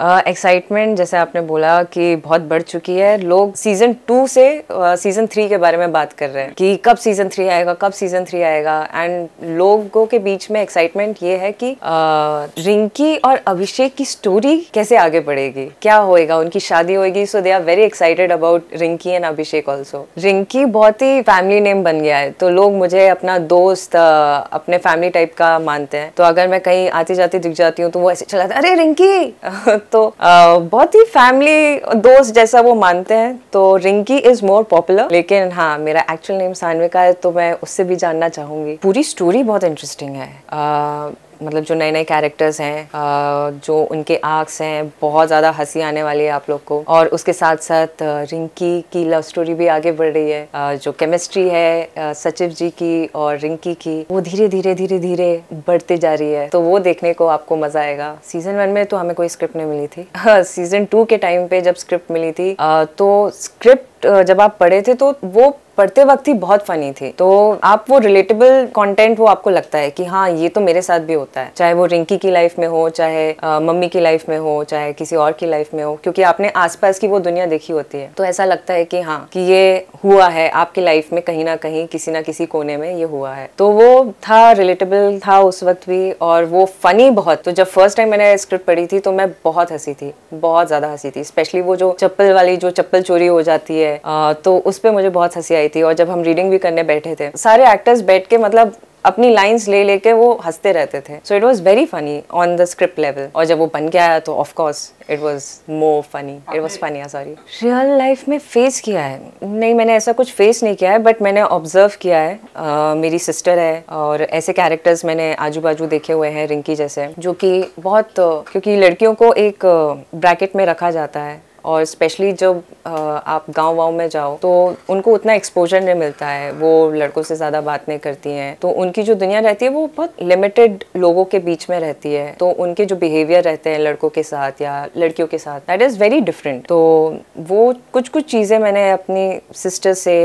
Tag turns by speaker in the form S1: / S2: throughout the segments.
S1: excitement uh, जैसे आपने बोला कि बहुत बढ़ चुकी है लोग सीजन टू से सीजन uh, थ्री के बारे में बात कर रहे हैं कि कब सीजन थ्री आएगा कब सीजन थ्री आएगा एंड लोगों के बीच में एक्साइटमेंट ये है कि uh, रिंकी और अभिषेक की स्टोरी कैसे आगे बढ़ेगी क्या होएगा उनकी शादी होगी so they are very excited about Rinki and Abhishek also Rinki बहुत ही फैमिली नेम बन गया है तो लोग मुझे अपना दोस्त अपने फैमिली टाइप का मानते हैं तो अगर मैं कहीं आती जाती दिख जाती हूँ तो वो ऐसे चलाते अरे रिंकी तो बहुत ही फैमिली दोस्त जैसा वो मानते हैं तो रिंकी इज मोर पॉपुलर लेकिन हाँ मेरा एक्चुअल नेम सानविका है तो मैं उससे भी जानना चाहूंगी पूरी स्टोरी बहुत इंटरेस्टिंग है आ, मतलब जो नए नए कैरेक्टर्स हैं जो उनके आर्क्स हैं बहुत ज़्यादा हंसी आने वाली है आप लोग को और उसके साथ साथ रिंकी की लव स्टोरी भी आगे बढ़ रही है जो केमिस्ट्री है सचिव जी की और रिंकी की वो धीरे धीरे धीरे धीरे बढ़ती जा रही है तो वो देखने को आपको मज़ा आएगा सीजन वन में तो हमें कोई स्क्रिप्ट नहीं मिली थी सीजन टू के टाइम पे जब स्क्रिप्ट मिली थी तो स्क्रिप्ट जब आप पढ़े थे तो वो पढ़ते वक्त ही बहुत फनी थी तो आप वो रिलेटेबल कंटेंट वो आपको लगता है कि हाँ ये तो मेरे साथ भी होता है चाहे वो रिंकी की लाइफ में हो चाहे मम्मी की लाइफ में हो चाहे किसी और की लाइफ में हो क्योंकि आपने आसपास की वो दुनिया देखी होती है तो ऐसा लगता है कि हाँ कि ये हुआ है आपकी लाइफ में कहीं ना कहीं किसी ना किसी कोने में ये हुआ है तो वो था रिलेटेबल था उस वक्त भी और वो फनी बहुत तो जब फर्स्ट टाइम मैंने स्क्रिप्ट पढ़ी थी तो मैं बहुत हंसी थी बहुत ज़्यादा हंसी थी स्पेशली वो जो चप्पल वाली जो चप्पल चोरी हो जाती है तो उस पर मुझे बहुत हंसी आई रही थी और जब हम रीडिंग भी करने बैठे थे सारे एक्टर्स बैठ के मतलब अपनी लाइंस ले लेके वो हंसते रहते थे so it was very funny on the script level और जब वो बन के आया तो of course it was more funny it was funny sorry real life में फेस किया है नहीं मैंने ऐसा कुछ फेस नहीं किया है बट मैंने ऑब्जर्व किया है uh, मेरी सिस्टर है और ऐसे कैरेक्टर्स मैंने आजू बाजू देखे हुए हैं रिंकी जैसे जो कि बहुत क्योंकि लड़कियों को एक ब्रैकेट में रखा जाता है और स्पेशली जब आप गांव वाँव में जाओ तो उनको उतना एक्सपोजर नहीं मिलता है वो लड़कों से ज़्यादा बात नहीं करती हैं तो उनकी जो दुनिया रहती है वो बहुत लिमिटेड लोगों के बीच में रहती है तो उनके जो बिहेवियर रहते हैं लड़कों के साथ या लड़कियों के साथ दैट इज़ वेरी डिफरेंट तो वो कुछ कुछ चीज़ें मैंने अपनी सिस्टर से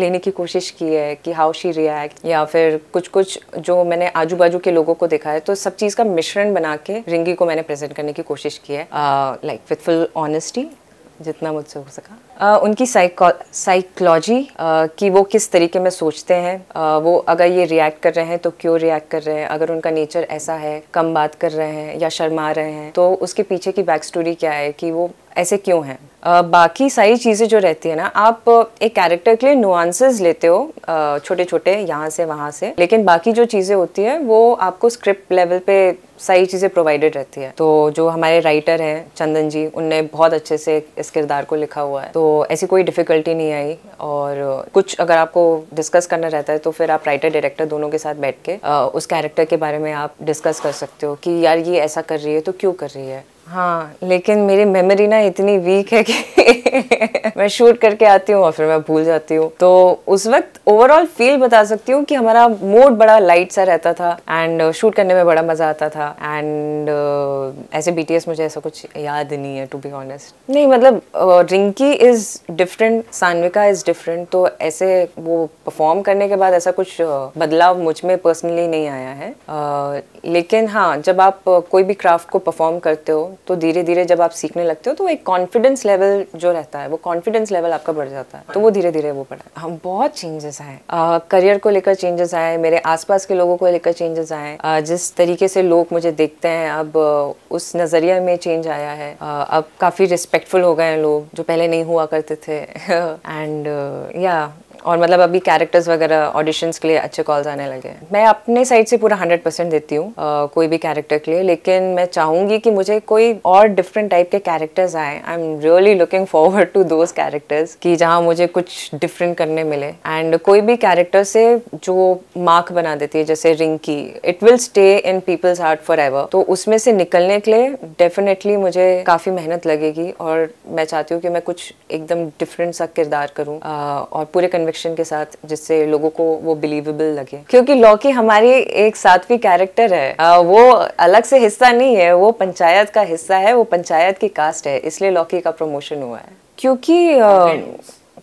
S1: लेने की कोशिश की है कि हाउ शी रिएक्ट या फिर कुछ कुछ जो मैंने आजू बाजू के लोगों को देखा है तो सब चीज़ का मिश्रण बना के रिंगी को मैंने प्रेजेंट करने की कोशिश की है like with full honest honesty जितना मुझसे हो सका आ, उनकी साइकोलॉजी कि वो किस तरीके में सोचते हैं आ, वो अगर ये रिएक्ट कर रहे हैं तो क्यों रिएक्ट कर रहे हैं अगर उनका नेचर ऐसा है कम बात कर रहे हैं या शर्मा रहे हैं तो उसके पीछे की बैक स्टोरी क्या है कि वो ऐसे क्यों हैं बाकी सारी चीज़ें जो रहती है ना आप एक कैरेक्टर के लिए नुआंसेस लेते हो छोटे छोटे यहाँ से वहाँ से लेकिन बाकी जो चीज़ें होती हैं वो आपको स्क्रिप्ट लेवल पे सारी चीज़ें प्रोवाइडेड रहती है तो जो हमारे राइटर हैं चंदन जी उनने बहुत अच्छे से इस किरदार को लिखा हुआ है तो ऐसी कोई डिफ़िकल्टी नहीं आई और कुछ अगर आपको डिस्कस करना रहता है तो फिर आप राइटर डायरेक्टर दोनों के साथ बैठ के उस कैरेक्टर के बारे में आप डिस्कस कर सकते हो कि यार ये ऐसा कर रही है तो क्यों कर रही है हाँ लेकिन मेरी मेमोरी ना इतनी वीक है कि मैं शूट करके आती हूँ और फिर मैं भूल जाती हूँ तो उस वक्त ओवरऑल फील बता सकती हूँ कि हमारा मूड बड़ा लाइट सा रहता था एंड शूट uh, करने में बड़ा मजा आता था एंड uh, ऐसे बी मुझे ऐसा कुछ याद नहीं है टू बी ऑनेस्ट नहीं मतलब Rinki is different Saanvika is different तो ऐसे वो परफॉर्म करने के बाद ऐसा कुछ uh, बदलाव मुझ में पर्सनली नहीं आया है uh, लेकिन हाँ जब आप uh, कोई भी क्राफ्ट को परफॉर्म करते हो तो धीरे धीरे जब आप सीखने लगते हो तो एक कॉन्फिडेंस लेवल जो रहता रहता है वो कॉन्फिडेंस लेवल आपका बढ़ जाता है तो वो धीरे धीरे वो बढ़ा हम बहुत चेंजेस आए करियर को लेकर चेंजेस आए मेरे आसपास के लोगों को लेकर चेंजेस आए जिस तरीके से लोग मुझे देखते हैं अब उस नज़रिया में चेंज आया है अब काफ़ी रिस्पेक्टफुल हो गए हैं लोग जो पहले नहीं हुआ करते थे एंड या और मतलब अभी कैरेक्टर्स वगैरह ऑडिशंस के लिए अच्छे कॉल्स आने लगे हैं मैं अपने साइड से पूरा हंड्रेड परसेंट देती हूँ कोई भी कैरेक्टर के लिए लेकिन मैं चाहूंगी कि मुझे कोई और डिफरेंट टाइप के कैरेक्टर्स आए I am really looking forward to those characters कि जहाँ मुझे कुछ डिफरेंट करने मिले एंड कोई भी कैरेक्टर से जो मार्क बना देती है जैसे Rinki it will stay in people's heart for ever तो उसमें से निकलने के लिए डेफिनेटली मुझे काफ़ी मेहनत लगेगी और मैं चाहती हूँ कि मैं कुछ एकदम डिफरेंट सा किरदार करूँ और पूरे कन्वे कन्विक्शन के साथ जिससे लोगों को वो बिलीवेबल लगे क्योंकि लौकी हमारी एक सातवीं कैरेक्टर है आ, वो अलग से हिस्सा नहीं है वो पंचायत का हिस्सा है वो पंचायत की कास्ट है इसलिए लौकी का प्रमोशन हुआ है क्योंकि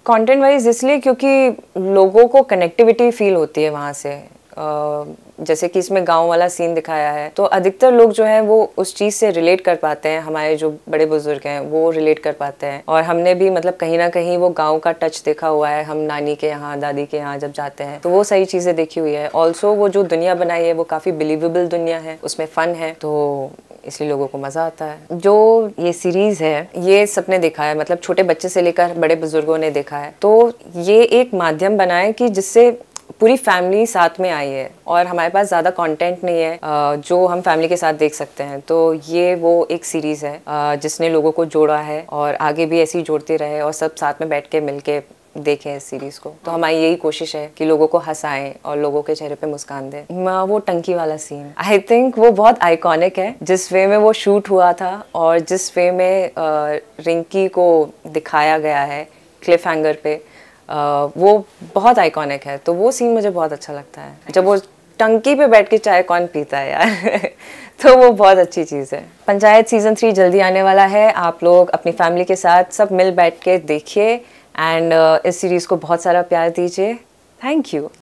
S1: कंटेंट वाइज इसलिए क्योंकि लोगों को कनेक्टिविटी फील होती है वहाँ से जैसे कि इसमें गांव वाला सीन दिखाया है तो अधिकतर लोग जो है वो उस चीज़ से रिलेट कर पाते हैं हमारे जो बड़े बुजुर्ग हैं वो रिलेट कर पाते हैं और हमने भी मतलब कहीं ना कहीं वो गाँव का टच देखा हुआ है हम नानी के यहाँ दादी के यहाँ जब जाते हैं तो वो सही चीज़ें देखी हुई है ऑल्सो वो जो दुनिया बनाई है वो काफ़ी बिलीवेबल दुनिया है उसमें फ़न है तो इसलिए लोगों को मज़ा आता है जो ये सीरीज़ है ये सबने देखा है मतलब छोटे बच्चे से लेकर बड़े बुजुर्गों ने देखा है तो ये एक माध्यम बनाए कि जिससे पूरी फैमिली साथ में आई है और हमारे पास ज़्यादा कंटेंट नहीं है जो हम फैमिली के साथ देख सकते हैं तो ये वो एक सीरीज़ है जिसने लोगों को जोड़ा है और आगे भी ऐसी जोड़ते रहे और सब साथ में बैठ के मिल के देखें इस सीरीज़ को तो हमारी यही कोशिश है कि लोगों को हंसाएं और लोगों के चेहरे पे मुस्कान दें वो टंकी वाला सीन आई थिंक वो बहुत आइकॉनिक है जिस वे में वो शूट हुआ था और जिस वे में रिंकी को दिखाया गया है क्लिफ हैंगर पे वो बहुत आइकॉनिक है तो वो सीन मुझे बहुत अच्छा लगता है जब वो टंकी पे बैठ के चाय कौन पीता है यार तो वो बहुत अच्छी चीज़ है पंचायत सीज़न थ्री जल्दी आने वाला है आप लोग अपनी फैमिली के साथ सब मिल बैठ के देखिए एंड इस सीरीज़ को बहुत सारा प्यार दीजिए थैंक यू